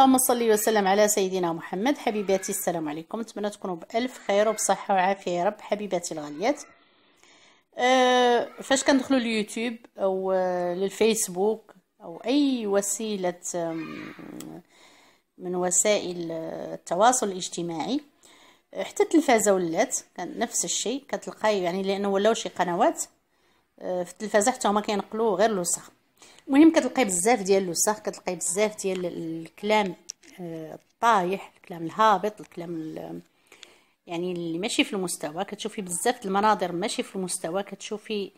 اللهم صل وسلم على سيدنا محمد حبيباتي السلام عليكم نتمنى تكونوا بألف خير وبصحة وعافية يا رب حبيباتي الغاليات أه، فاش كندخلوا اليوتيوب او للفيسبوك او اي وسيلة من وسائل التواصل الاجتماعي حتى التلفازة ولات كان نفس الشيء كتلقاي يعني لانه ولاو شي قنوات أه، في التلفازة حتى هما كينقلوا غير الوسخ المهم كتلقاي بزاف ديال الوسخ كتلقاي بزاف ديال الكلام الطايح آه، الكلام الهابط الكلام يعني اللي ماشي في المستوى كتشوفي بزاف المناظر ماشي في المستوى كتشوفي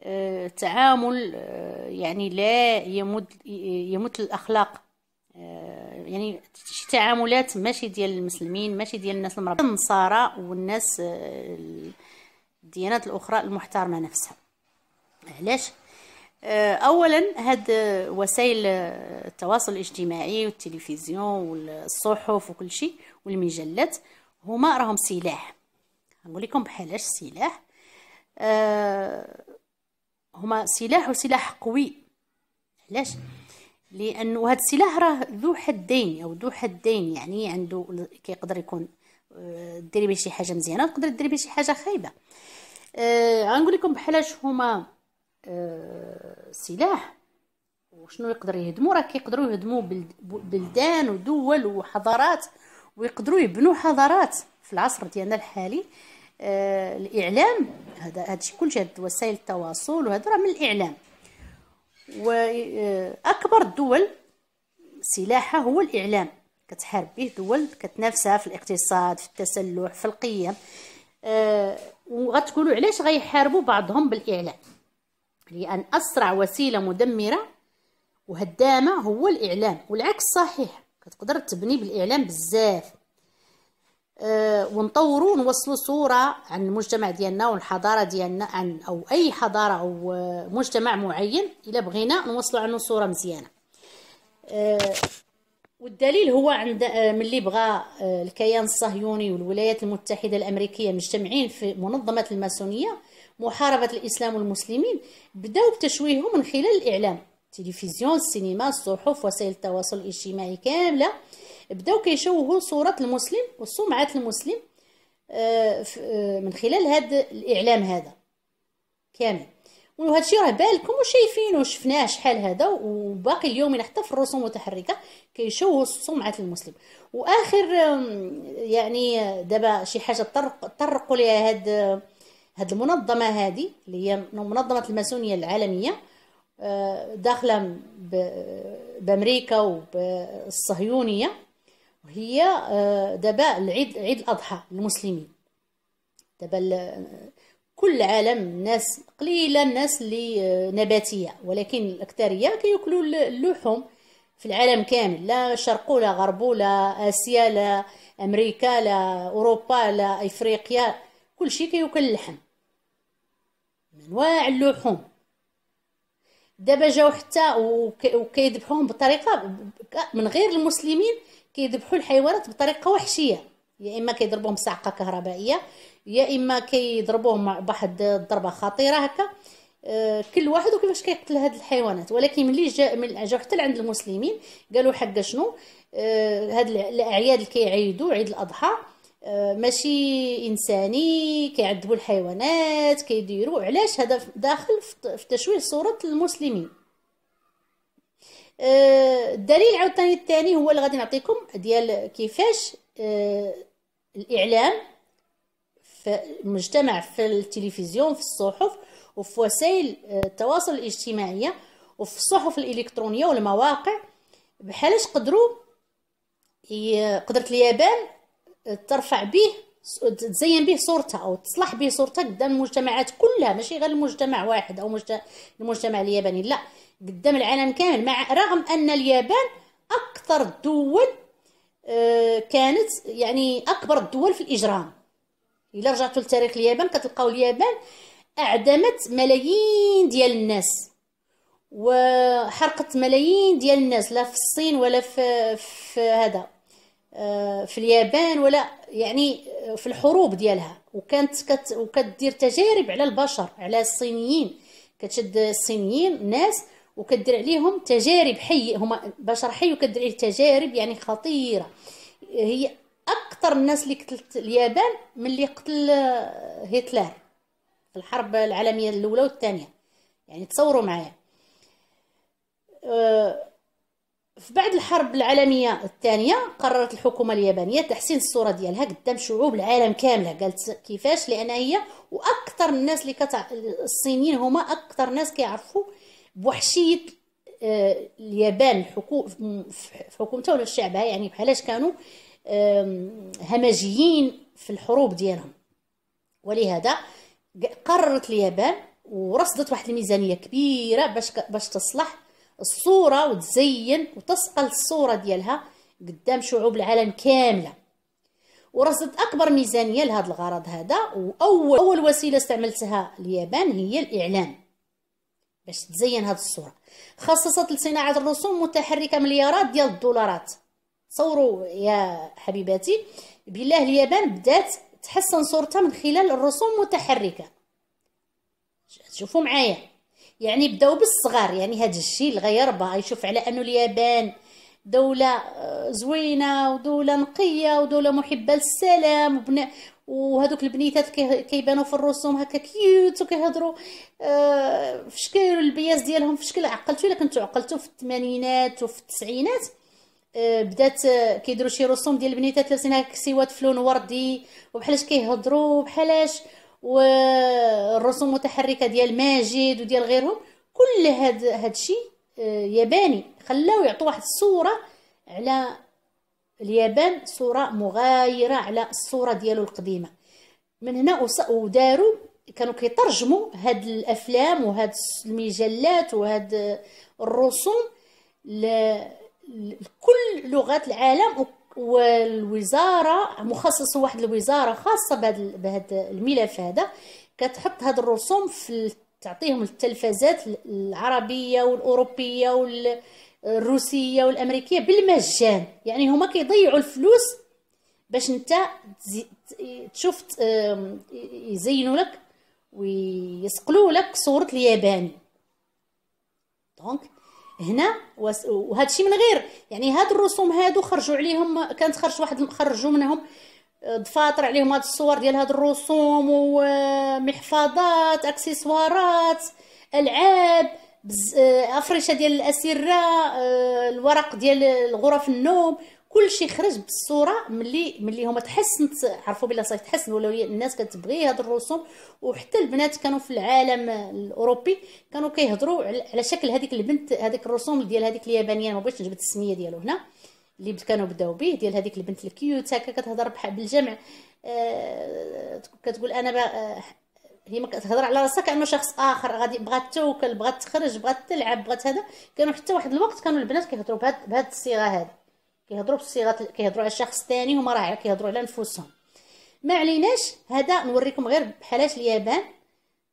آه، تعامل آه، يعني لا يمد يمت الاخلاق يعني شي تعاملات ماشي ديال المسلمين ماشي ديال الناس المربى النصارى والناس الديانات الاخرى المحترمه نفسها علاش آه، اولا هاد وسائل التواصل الاجتماعي والتلفزيون والصحف وكل شيء والمجلات هما راهم سلاح نقول لكم بحالاش سلاح أه هما سلاح وسلاح قوي علاش لان هذا السلاح راه ذو حدين او ذو حدين يعني عنده كيقدر يكون آه، ديري به شي حاجه مزيانه تقدر ديري به شي حاجه خايبه أه لكم بحالاش هما آه، سلاح وشنو يقدر يهدمو راه كيقدروا يهدمو بلدان ودول وحضارات ويقدروا يبنوا حضارات في العصر ديالنا الحالي آه الاعلام هذا هادشي كلشي هاد وسائل التواصل وهذا راه من الاعلام واكبر آه، الدول سلاحها هو الاعلام كتحارب به دول كتنافسها في الاقتصاد في التسلح في القيم آه وغتقولوا علاش غيحاربوا بعضهم بالاعلام لأن أسرع وسيلة مدمرة وهدامة هو الإعلام والعكس صحيح كتقدر تبني بالإعلام بزاف أه ونطوروا ونوصلوا صورة عن المجتمع ديالنا والحضارة ديالنا عن أو أي حضارة أو آه، مجتمع معين إلا بغينا نوصلوا عنه صورة مزيانة أه والدليل هو عند آه، ملي بغى آه، الكيان الصهيوني والولايات المتحده الامريكيه مجتمعين في منظمه الماسونيه محاربه الاسلام والمسلمين بداو بتشويههم من خلال الاعلام التلفزيون السينما الصحف وسائل التواصل الاجتماعي كامله بداو كيشوهوا صوره المسلم وسمعه المسلم آه، من خلال هذا الاعلام هذا كامل وهذا الشيء راه بالكم وشايفينه شفناه شحال هذا وباقي اليومين حتى في الرسوم المتحركه كيشوه سمعه المسلم واخر يعني دابا شي حاجه طرق طرقوا ليها هاد هاد المنظمه هذه اللي هي منظمه الماسونيه العالميه آه، داخله بامريكا وبالصهيونيه وهي آه، دابا العيد عيد الاضحى للمسلمين دابا كل العالم الناس قليله الناس اللي آه، نباتيه ولكن الاكثريه كياكلوا اللحوم في العالم كامل لا شرق ولا غرب ولا اسيا لا امريكا لا اوروبا لا افريقيا كل شيء كياكل اللحم انواع اللحوم دابا جاو حتى وكيذبحوهم بطريقه من غير المسلمين كيذبحوا الحيوانات بطريقه وحشيه يا اما كيضربوهم بصعقه كهربائيه يا اما كيضربوهم بواحد الضربه خطيره هكا آه، كل واحد وكيفاش كيقتل هاد الحيوانات ولكن ملي جا من جا حتى لعند المسلمين قالوا حق شنو آه، هاد الاعياد اللي كيعيدوا عيد الاضحى آه، ماشي انساني كيعذبوا الحيوانات كيديروا علاش هذا داخل في تشويه صوره المسلمين الدليل عاوتاني الثاني هو اللي غادي نعطيكم ديال كيفاش الاعلام في المجتمع في التلفزيون في الصحف وفي وسائل آه، التواصل الاجتماعية وفي الصحف الإلكترونية والمواقع بحالاش قدروا قدرت اليابان آه، ترفع به تزين به صورتها او تصلح به صورتها قدام المجتمعات كلها ماشي غير المجتمع واحد او المجتمع الياباني لا قدام العالم كامل مع رغم ان اليابان اكثر الدول آه، كانت يعني اكبر الدول في الاجرام الا رجعتوا لتاريخ اليابان كتلقاو اليابان اعدمت ملايين ديال الناس وحرقت ملايين ديال الناس لا في الصين ولا في, في هذا آه، في اليابان ولا يعني آه، في الحروب ديالها وكانت كت وكدير تجارب على البشر على الصينيين كتشد الصينيين ناس وكدير عليهم تجارب حي هما بشر حي وكدير عليه تجارب يعني خطيره هي اكثر الناس اللي قتلت اليابان من اللي قتل هتلر في الحرب العالميه الاولى والثانيه يعني تصوروا معايا أه، في بعد الحرب العالميه الثانيه قررت الحكومه اليابانيه تحسين الصوره ديالها قدام شعوب العالم كامله قالت كيفاش لان هي واكثر الناس اللي كتع... الصينيين هما اكثر ناس كيعرفوا بوحشيه اليابان في حكومتها ولا شعبها يعني بحالاش كانوا همجيين في الحروب ديالهم ولهذا قررت اليابان ورصدت واحد الميزانيه كبيره باش باش تصلح الصوره وتزين وتصقل الصوره ديالها قدام شعوب العالم كامله ورصدت اكبر ميزانيه لهذا الغرض هذا واول اول وسيله استعملتها اليابان هي الاعلام باش تزين هاد الصوره خصصت لصناعه الرسوم متحركه مليارات ديال الدولارات صوروا يا حبيباتي بالله اليابان بدات تحسن صورتها من خلال الرسوم المتحركه شوفوا معايا يعني بداو بالصغار يعني هاد الجيل غيربا يشوف على انه اليابان دولة آه، زوينة ودولة نقية ودولة محبة للسلام وبناء وهذوك البنيتات كيبانو في الرسوم هكا كيوت وكيهضروا آه فاش كيديروا البياس ديالهم في شكل عقلتو الا كنتو عقلتو في الثمانينات وفي التسعينات آه بدات آه، كيديروا شي رسوم ديال البنيتات لابسين هكا سيوات في لون وردي وبحالاش كيهضروا بحالاش والرسوم المتحركه ديال ماجد وديال غيرهم كل هاد هادشي آه، ياباني خلاو يعطوا واحد الصوره على اليابان صوره مغايره على الصوره ديالو القديمه من هنا وداروا كانوا كيترجموا هاد الافلام وهاد المجلات وهاد الرسوم لكل لغات العالم والوزاره مخصصه واحد الوزاره خاصه بهاد الملف هذا كتحط هاد الرسوم في تعطيهم التلفازات العربيه والاوروبيه والروسيه والامريكيه بالمجان يعني هما كيضيعوا الفلوس باش انت تشوف يزينوا لك ويسقلوا لك صوره الياباني دونك هنا وهذا الشيء من غير يعني هاد الرسوم هادو خرجوا عليهم كانت خرج واحد خرجوا منهم دفاطر عليهم هاد الصور ديال هاد الرسوم ومحفظات اكسسوارات العاب آه، افرشه ديال الاسره آه، الورق ديال الغرف النوم كلشي خرج بالصوره ملي ملي هما تحسنت عرفوا بلا صافي تحسن ولاو الناس كتبغي هاد الرسوم وحتى البنات كانوا في العالم الاوروبي كانوا كيهضروا على شكل هذيك البنت هذيك الرسوم ديال هذيك اليابانيه ما بغيتش نجبد السميه ديالو هنا اللي كانوا بداو به ديال هذيك البنت الكيوت هكا كتهضر بحال بالجمع آه كتقول انا بقى آه، هي ما كتهضر على راسها كانه شخص اخر غادي بغات توكل بغات تخرج بغات تلعب بغات هذا كانوا حتى واحد الوقت كانوا البنات كيهضروا بهاد الصيغه هذه كيهضروا بالصيغه كيهضروا على شخص ثاني هما راه كيهضروا على نفوسهم ما عليناش هذا نوريكم غير بحالاش اليابان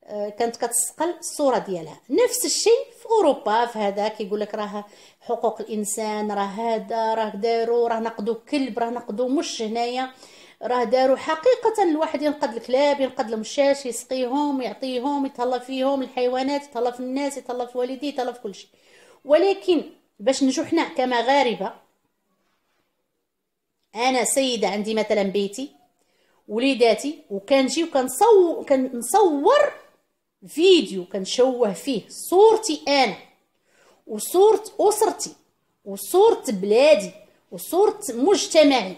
آه، كانت كتسقل الصوره ديالها نفس الشيء في اوروبا في هذا كيقول لك راه حقوق الانسان راه هذا راه داروا راه نقدوا كلب راه نقدوا مش هنايا راه داروا حقيقه الواحد ينقد الكلاب ينقد المشاش يسقيهم يعطيهم يتهلا فيهم الحيوانات يتهلا في الناس يتهلا في والديه يتهلا في كل شيء ولكن باش نجو حنا كمغاربه انا سيده عندي مثلا بيتي وليداتي وكنجي وكنصور كنصور فيديو كنشوه فيه صورتي انا وصورة اسرتي وصورة بلادي وصورة مجتمعي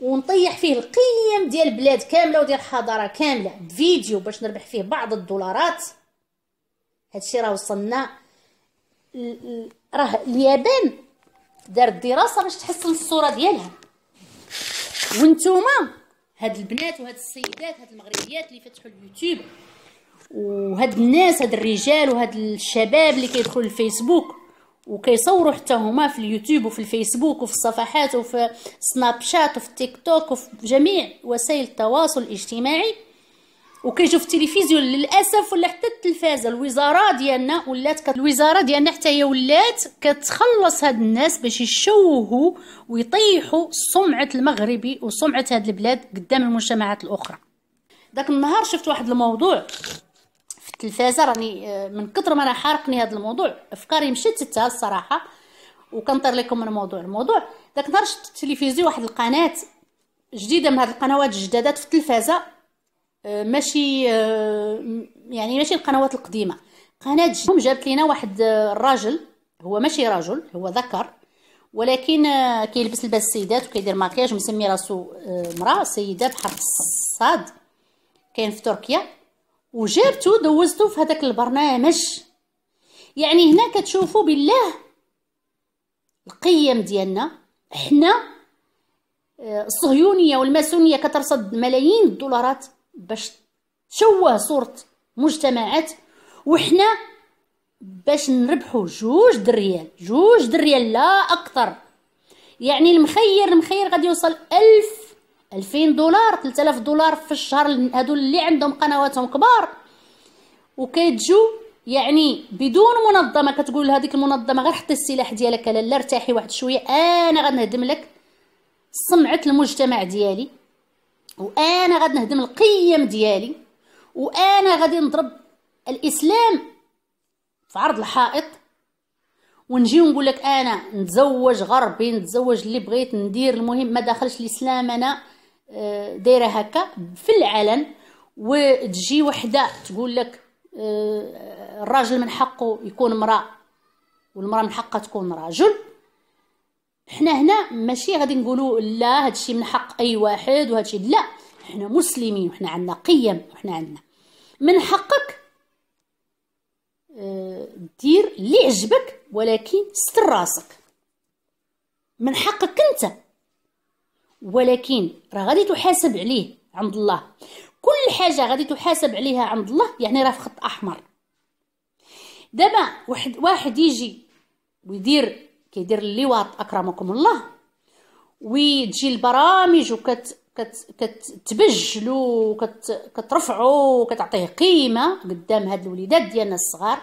ونطيح فيه القيم ديال بلاد كامله وديال حضاره كامله بفيديو باش نربح فيه بعض الدولارات هادشي راه وصلنا راه اليابان دارت دراسه باش تحسن الصوره ديالها وانتوما هاد البنات وهاد السيدات هاد المغربيات اللي فتحوا اليوتيوب وهاد الناس هاد الرجال وهاد الشباب اللي كيدخلوا الفيسبوك وكيصوروا حتى هما في اليوتيوب وفي الفيسبوك وفي الصفحات وفي سناب شات وفي تيك توك وفي جميع وسائل التواصل الاجتماعي وكيجيو في التلفزيون للاسف ولا حتى التلفازه الوزاره ديالنا ولات كت... الوزاره ديالنا حتى هي ولات كتخلص هاد الناس باش يشوهوا ويطيحوا سمعه المغربي وسمعه هاد البلاد قدام المجتمعات الاخرى داك النهار شفت واحد الموضوع التلفازه راني آه، من كثر ما انا حارقني هذا الموضوع افكاري مشات حتى الصراحه وكنطير لكم من موضوع الموضوع داك النهار شفت التلفزيون واحد القناه جديده من هذه القنوات الجدادات في التلفازه آه، ماشي آه، يعني ماشي القنوات القديمه قناه جديدة. جابت لينا واحد الراجل هو ماشي رجل هو ذكر ولكن كيلبس لباس السيدات وكيدير مكياج مسمي راسو مراه سيده بحرف الصاد كاين في تركيا وجابته دوزته في هذاك البرنامج يعني هنا كتشوفوا بالله القيم ديالنا حنا آه، الصهيونيه والماسونيه كترصد ملايين الدولارات باش تشوه صوره مجتمعات وحنا باش نربحوا جوج دريال جوج دريال لا اكثر يعني المخير المخير غادي يوصل ألف 2000 دولار 3000 دولار في الشهر هادو اللي عندهم قنواتهم كبار وكيتجو يعني بدون منظمه كتقول هذيك المنظمه غير حطي السلاح ديالك لا ارتاحي واحد شويه انا غنهدم لك سمعه المجتمع ديالي وانا غادي نهدم القيم ديالي وانا غادي نضرب الاسلام في عرض الحائط ونجي ونقول لك انا نتزوج غربي نتزوج اللي بغيت ندير المهم ما داخلش الاسلام انا دايره هكا في العلن وتجي وحده تقول لك آه، الراجل من حقه يكون مرا والمراه من حقها تكون راجل حنا هنا ماشي غادي نقولوا لا هادشي من حق اي واحد وهادشي لا حنا مسلمين وحنا عندنا قيم وحنا عندنا من حقك آه، دير اللي عجبك ولكن ستر راسك من حقك انت ولكن راه غادي تحاسب عليه عند الله كل حاجه غادي تحاسب عليها عند الله يعني راه في خط احمر دابا واحد واحد يجي ويدير كيدير اللواط اكرمكم الله وتجي البرامج وكت كت كتبجلو كت كترفعو وكتعطيه قيمه قدام هاد الوليدات ديالنا الصغار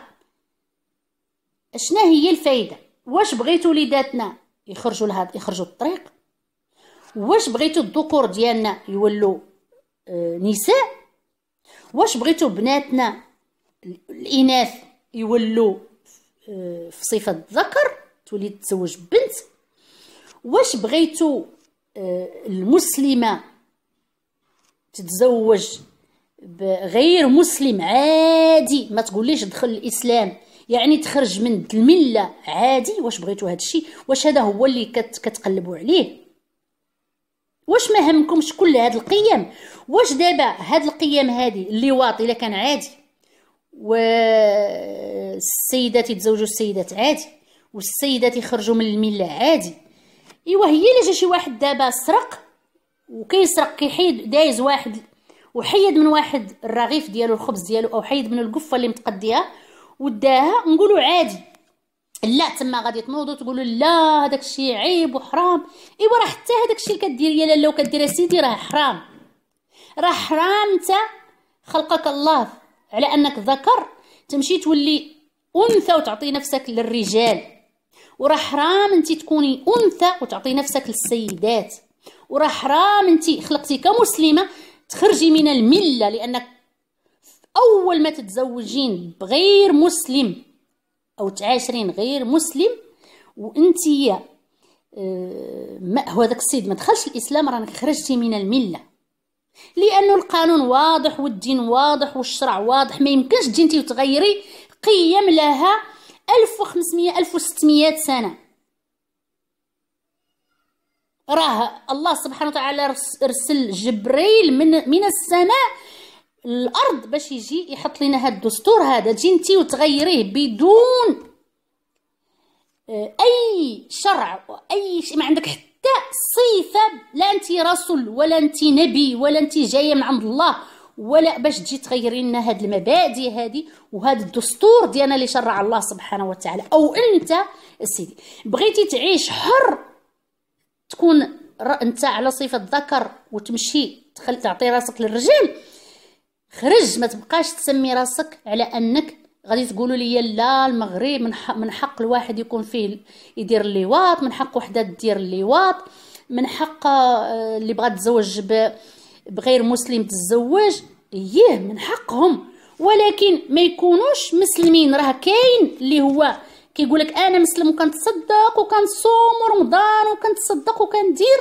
اشنا هي الفايده واش بغيتو وليداتنا يخرجوا لهاد يخرجوا الطريق واش بغيتو الذكور ديالنا يولوا آه، نساء واش بغيتو بناتنا الاناث يولوا آه، في صفه ذكر تولي تتزوج بنت واش بغيتو آه، المسلمه تتزوج بغير مسلم عادي ما تقوليش دخل الاسلام يعني تخرج من المله عادي واش بغيتو هادشي واش هذا هو اللي كتقلبوا عليه واش ما همكمش كل هاد القيم واش دابا هاد القيم هادي اللواط الا كان عادي والسيدات يتزوجوا السيدات عادي والسيدات يخرجوا من المله عادي ايوا هي اللي جا شي واحد دابا سرق وكيسرق كيحيد دايز واحد وحيد من واحد الرغيف ديالو الخبز ديالو او حيد من القفه اللي متقديها وداها نقولوا عادي لا تما غادي تنوضوا تقولوا لا هذاك الشيء عيب وحرام ايوا راه حتى هذاك الشيء اللي كدير يا لاله وكديري سيدي راه حرام راه حرام انت خلقك الله على انك ذكر تمشي تولي انثى وتعطي نفسك للرجال وراه حرام انت تكوني انثى وتعطي نفسك للسيدات وراه حرام انت خلقتي كمسلمه تخرجي من المله لانك اول ما تتزوجين بغير مسلم أو تعاشرين غير مسلم وأنتي آه، ما هو داك السيد ما دخلش الإسلام رانك خرجتي من الملة لأنه القانون واضح والدين واضح والشرع واضح ما يمكنش تجي انت وتغيري قيم لها 1500 1600 سنة راه الله سبحانه وتعالى رسل جبريل من من السماء الارض باش يجي يحط لنا هاد الدستور هذا تجي انت وتغيريه بدون آه، اي شرع اي شيء ما عندك حتى صفه لا انت رسول ولا انت نبي ولا انت جايه من عند الله ولا باش تجي تغيري لنا هاد المبادئ هذه وهاد الدستور ديالنا اللي شرع الله سبحانه وتعالى او انت سيدي بغيتي تعيش حر تكون انت على صفه ذكر وتمشي تخلي تعطي راسك للرجال خرج ما تبقاش تسمي راسك على انك غادي تقولوا لي لا المغرب من حق, من حق الواحد يكون فيه يدير الليواط من حق وحده دير الليواط من حق آه، اللي بغات تزوج بغير مسلم تتزوج ايه من حقهم ولكن ما يكونوش مسلمين راه كاين اللي هو كيقول لك انا مسلم وكنتصدق وكنصوم رمضان وكنتصدق وكندير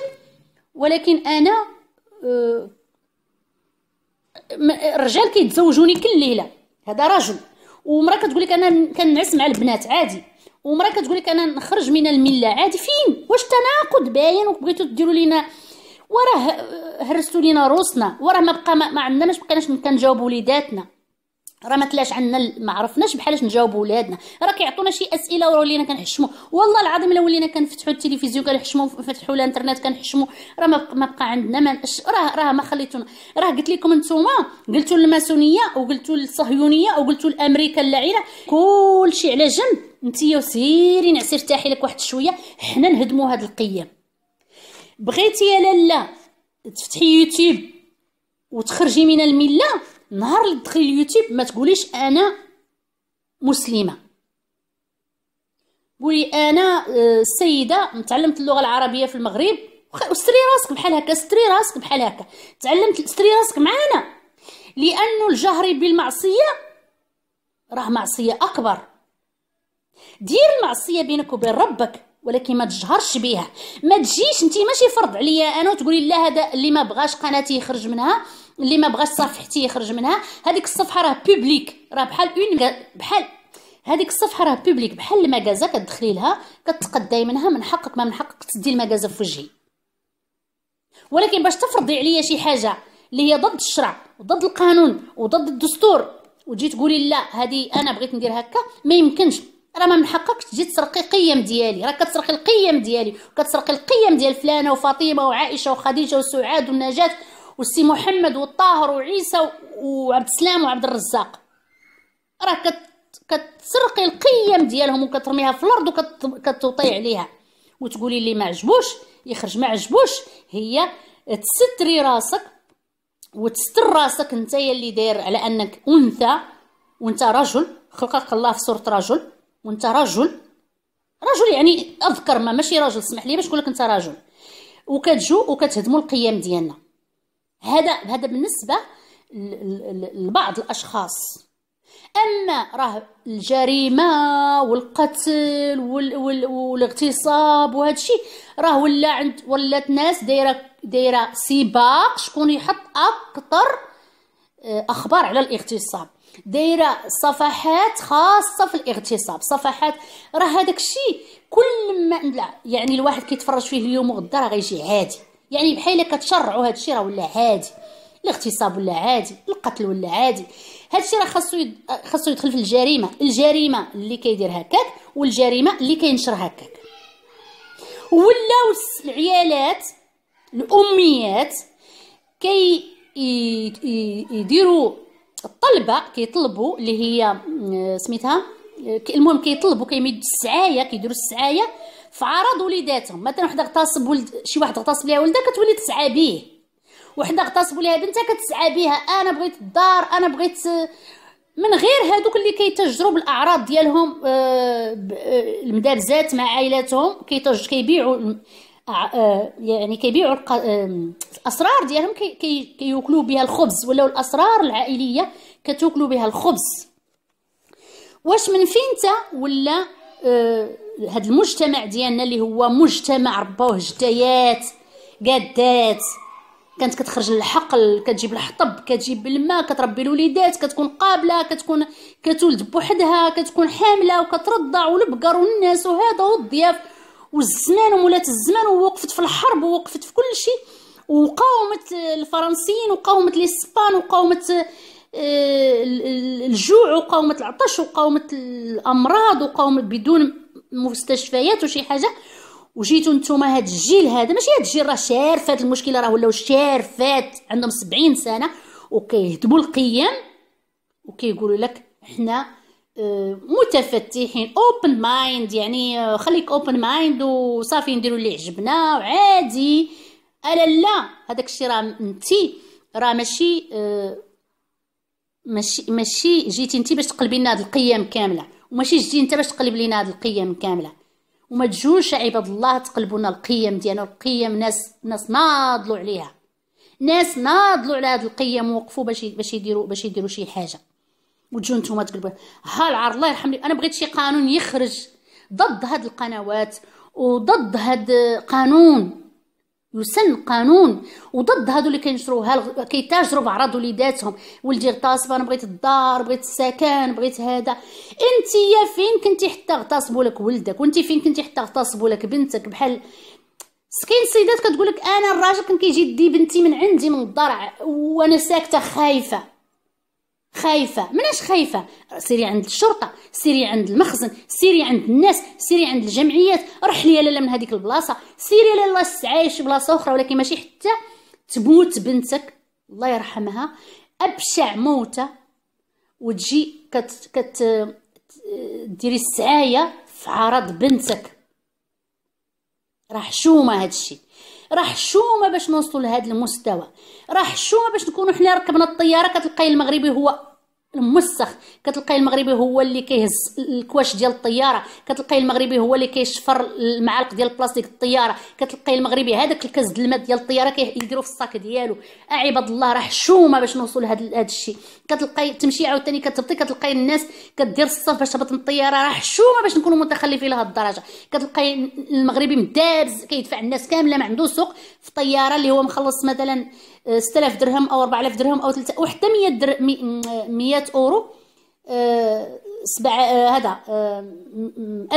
ولكن انا آه، الرجال كيتزوجوني كل ليله هذا رجل ومراه كتقول لك انا كنعس مع البنات عادي ومراه كتقول لك انا نخرج من المله عادي فين واش تناقض باين وبغيتو ديروا لينا وراه هرستوا لينا روسنا وراه ما بقى ما عندناش بقيناش كنجاوبوا وليداتنا راه ما تلاش عندنا ما عرفناش بحالاش نجاوبوا ولادنا راه كيعطونا شي اسئله وراه ولينا كنحشموا والله العظيم الا ولينا كنفتحوا التلفزيون كنحشموا فتحوا الانترنت كنحشموا راه ما بقى عندنا ما راه راه ما خليتونا راه قلت لكم نتوما قلتوا الماسونيه وقلتوا الصهيونيه وقلتوا الامريكا اللعينه شيء على جنب نتيا سيري نعسي ارتاحي لك واحد شويه حنا نهدموا هاد القيم بغيتي يا لاله تفتحي يوتيوب وتخرجي من المله نهار اللي تدخلي اليوتيوب ما تقوليش انا مسلمه قولي انا آه، سيده تعلمت اللغه العربيه في المغرب وستري راسك بحال هكا ستري راسك بحال هكا تعلمت ستري راسك معانا لانه الجهر بالمعصيه راه معصيه اكبر دير المعصيه بينك وبين ربك ولكن ما تجهرش بها ما تجيش انت ماشي فرض عليا انا وتقولي لا هذا اللي ما بغاش قناتي يخرج منها اللي ما بغاش صفحتي يخرج منها هذيك الصفحه راه بوبليك راه بحال اون بحال هذيك الصفحه راه بوبليك بحال المغازه كتدخلي لها كتقداي منها من حقك ما من حقك تدي المغازه في وجهي ولكن باش تفرضي عليا شي حاجه اللي هي ضد الشرع وضد القانون وضد الدستور وتجي تقولي لا هذه انا بغيت ندير هكا ما يمكنش راه ما من حقك تجي تسرقي القيم ديالي راه كتسرقي القيم ديالي وكتسرقي القيم ديال فلانه وفاطمه وعائشه وخديجه وسعاد ونجاه والسي محمد والطاهر وعيسى وعبد السلام وعبد الرزاق راه كت كتسرقي القيم ديالهم وكترميها في الارض وكتطيع عليها وتقولي اللي ما عجبوش يخرج ما عجبوش هي تستري راسك وتستر راسك انت اللي داير على انك انثى وانت رجل خلقك الله في صوره رجل وانت رجل رجل يعني اذكر ما ماشي رجل سمح لي باش نقول لك انت رجل وكتجو وكتهدموا القيم ديالنا هذا هذا بالنسبه لبعض الاشخاص اما راه الجريمه والقتل والاغتصاب وهذا الشيء راه ولا عند ولات ناس دايره دايره سباق شكون يحط اكثر آه، اخبار على الاغتصاب دايره صفحات خاصه في الاغتصاب صفحات راه هذاك الشيء كل ما يعني الواحد كيتفرج فيه اليوم وغدا راه غيجي عادي يعني بحال كتشرعوا هذا الشيء راه ولا عادي الاغتصاب ولا عادي القتل ولا عادي هذا الشيء راه خاصو يد... خاصو يدخل في الجريمه الجريمه اللي كيدير هكاك والجريمه اللي كينشر هكاك ولاو العيالات الاميات كي يديروا الطلبه كيطلبوا اللي هي سميتها المهم كيطلبوا كيمدوا السعايه كيديروا السعايه فعرض وليداتهم مثلا وحده اغتصب ولد شي واحد اغتصب ليها ولدها كتولي تسعى بيه وحده اغتصبوا ليها بنتها كتسعى بيها انا بغيت الدار انا بغيت من غير هادوك اللي كيتجرب بالاعراض ديالهم آه، آه، المدابزات مع عائلاتهم كيتج كيبيعوا آه، يعني كيبيعوا الاسرار ديالهم كي بها الخبز ولا الاسرار العائليه كتاكلوا بها الخبز واش من فين انت ولا هذا المجتمع ديالنا اللي هو مجتمع رباوه جدايات قادات كانت كتخرج للحقل كتجيب الحطب كتجيب الماء كتربي الوليدات كتكون قابله كتكون كتولد بوحدها كتكون حامله وكترضع والبقر والناس وهذا والضياف والزمان ومولات الزمان ووقفت في الحرب ووقفت في كل شيء وقاومت الفرنسيين وقاومت الاسبان وقاومت آه، الجوع وقاومت العطش وقاومت الامراض وقاومت بدون المستشفيات وشي حاجه وجيتو نتوما هاد الجيل هذا ماشي هاد الجيل راه شارفات المشكله راه ولاو شارفات عندهم سبعين سنه وكيهدموا القيم وكيقولوا لك حنا آه، متفتحين اوبن مايند يعني آه، خليك اوبن مايند وصافي نديرو اللي عجبنا وعادي الا لا هذاك الشيء راه انت راه ماشي آه، ماشي ماشي جيتي انت باش تقلبي لنا هاد القيم كامله وماشي جيتي انت باش تقلب لينا هاد القيم كامله وما تجوش عباد الله تقلبوا لنا القيم ديالنا القيم ناس ناس ناضلوا عليها ناس ناضلوا على هاد القيم ووقفوا باش باش يديروا باش يديروا شي حاجه وتجوا نتوما تقلبوا ها العار الله يرحم لي انا بغيت شي قانون يخرج ضد هاد القنوات وضد هاد قانون يسن قانون وضد هادو اللي كينشروها كيتاجروا بعراض وليداتهم ولدي اغتصب انا بغيت الدار بغيت السكن بغيت هذا انت يا فين كنتي حتى اغتصبوا لك ولدك وانت فين كنتي حتى اغتصبوا لك بنتك بحال سكين السيدات كتقول لك انا الراجل كان كيجي يدي بنتي من عندي من الضرع وانا ساكته خايفه خايفة مناش خايفة سيري عند الشرطة سيري عند المخزن سيري عند الناس سيري عند الجمعيات رحلي يا لالا من هذيك البلاصة سيري يا لالا عايش بلاصة أخرى ولكن ماشي حتى تموت بنتك الله يرحمها أبشع موتة وتجي كت كت ديري السعاية في عرض بنتك راه حشومة هادشي راه حشومه باش نوصلوا لهذا المستوى راه حشومه باش نكونوا حنا ركبنا الطياره كتلقاي المغربي هو الموسخ كتلقاي المغربي هو اللي كيهز الكواش ديال الطياره كتلقاي المغربي هو اللي كيشفر المعالق ديال البلاستيك الطياره كتلقاي المغربي هذاك الكاس الماء ديال الطياره كيديروا في الصاك ديالو عباد الله راه حشومه باش نوصل لهذا الشيء كتلقاي تمشي عاوتاني كتهبطي كتلقاي الناس كدير الصف باش تهبط من الطياره راه حشومه باش نكونوا متخلفين لهذه الدرجه كتلقاي المغربي مدابز كيدفع الناس كامله ما عنده سوق في طياره اللي هو مخلص مثلا 6000 درهم او 4000 درهم او 3 وحتى 100 در 100 اورو آه، سبع آه، هذا 1000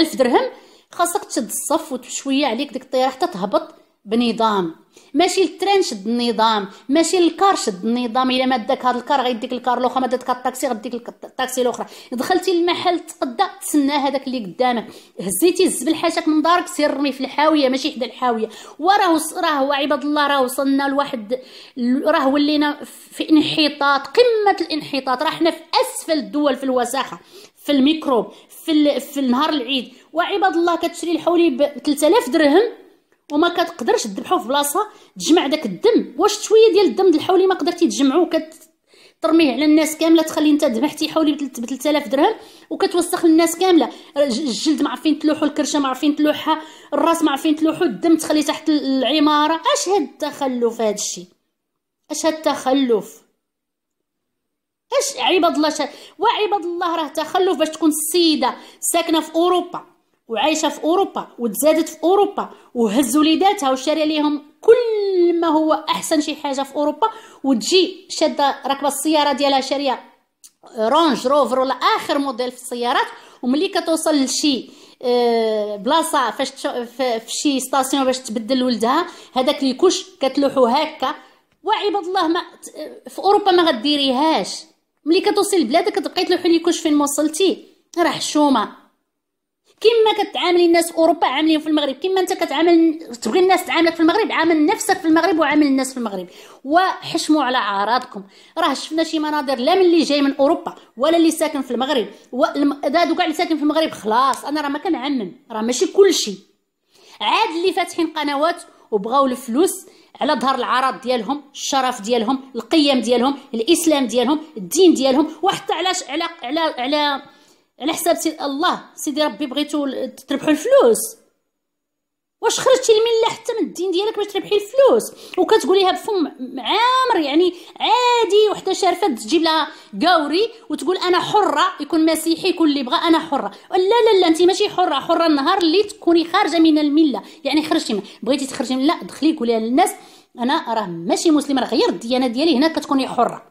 آه، درهم خاصك تشد الصف وتشويه عليك ديك الطياره حتى تهبط بنظام ماشي التران شد النظام ماشي الكار شد النظام الا ما داك هذا الكار غيديك الكار الاخرى ما داك الطاكسي غديك الطاكسي الاخرى دخلتي المحل تقدا تسنى هذاك اللي قدامك هزيتي الزبل حاجك من دارك سير رمي في الحاويه ماشي حدا الحاويه وراه راه عباد الله راه وصلنا لواحد راه ولينا في انحطاط قمه الانحطاط راه حنا في اسفل الدول في الوساخه في الميكروب في في نهار العيد وعباد الله كتشري الحولي ب 3000 درهم وما كتقدرش تذبحو في بلاصه تجمع داك الدم واش شويه ديال الدم ديال الحولي ما قدرتي تجمعو كترميه على الناس كامله تخلي انت ذبحتي حولي ب 3000 درهم وكتوسخ للناس كامله الجلد ما عارفين تلوحو الكرشه ما عارفين تلوحها الراس ما عارفين تلوحو الدم تخلي تحت العماره اش هاد التخلف هادشي اش هاد التخلف اش عباد الله شا... وعباد الله راه تخلف باش تكون السيده ساكنه في اوروبا وعايشه في اوروبا وتزادت في اوروبا وهز وليداتها وشاريه ليهم كل ما هو احسن شي حاجه في اوروبا وتجي شاده راكبه السياره ديالها شاريه رونج روفر ولا اخر موديل في السيارات وملي كتوصل لشي آه، بلاصه فاش في شي ستاسيون باش تبدل ولدها هذاك الكوش كتلوحو هكا وعباد الله ما في اوروبا ما غديريهاش ملي كتوصل لبلادك كتبقاي تلوحي لي كوش فين وصلتي راه حشومه كما كتعاملي الناس في اوروبا عاملين في المغرب كما انت كتعامل تبغي الناس تعاملك في المغرب عامل نفسك في المغرب وعامل الناس في المغرب وحشموا على اعراضكم راه شفنا شي مناظر لا من اللي جاي من اوروبا ولا اللي ساكن في المغرب دادو كاع اللي ساكن في المغرب خلاص انا راه ما كنعمم راه ماشي كلشي عاد اللي فاتحين قنوات وبغاو الفلوس على ظهر العرض ديالهم الشرف ديالهم القيم ديالهم الاسلام ديالهم الدين ديالهم وحتى على على على, على على حساب سيد الله سيدي ربي بغيتو تربحوا الفلوس واش خرجتي المله حتى من الدين ديالك باش تربحي الفلوس وكتقوليها بفم عامر يعني عادي وحده شارفه تجيب لها كاوري وتقول انا حره يكون مسيحي يكون اللي بغى انا حره لا لا لا انت ماشي حره حره النهار اللي تكوني خارجه من المله يعني خرجتي بغيتي تخرجي من لا دخلي قوليها للناس انا راه ماشي مسلمه راه غير الديانه ديالي هنا كتكوني حره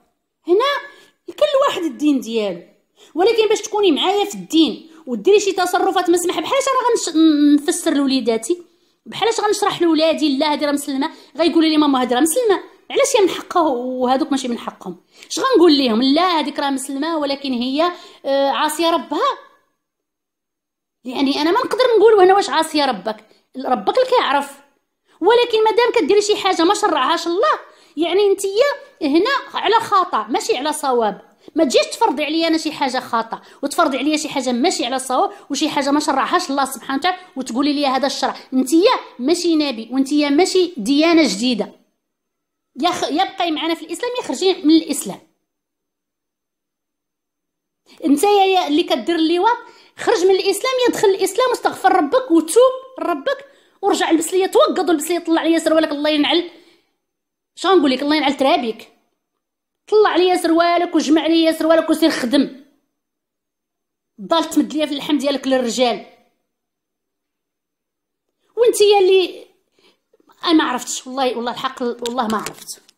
هنا كل واحد الدين ديالو ولكن باش تكوني معايا في الدين وديري شي تصرفات مسمح بحالاش انا غنفسر لوليداتي بحالاش غنشرح لولادي لا هذه راه مسلمه غيقولوا لي ماما هذه راه مسلمه علاش هي من حقها وهذوك ماشي من حقهم اش غنقول لهم لا هذيك راه مسلمه ولكن هي آه، عاصيه ربها يعني انا ما نقدر نقول وانا واش عاصيه ربك ربك اللي كيعرف ولكن مادام كديري شي حاجه ما شرعهاش الله يعني انتيا هنا على خطا ماشي على صواب ما تجيش تفرضي عليا انا شي حاجه خاطئه وتفرضي عليا شي حاجه ماشي على الصواب وشي حاجه ما شرعهاش الله سبحانه وتعالى وتقولي لي هذا الشرع انتيا ماشي نبي وانتيا ماشي ديانه جديده يا يخ... يبقى معنا في الاسلام يا خرجي من الاسلام انت يا اللي كدير اللواط خرج من الاسلام يا دخل الاسلام واستغفر ربك وتوب لربك ورجع لبس ليا توقد ولبس ليا طلع ليا ولك الله ينعل شنو نقول لك الله ينعل ترابيك طلع ليا سروالك وجمع ليا سروالك وسير خدم ضال تمد ليا في اللحم ديالك للرجال وانت يا اللي انا ما عرفتش والله والله الحق والله ما عرفت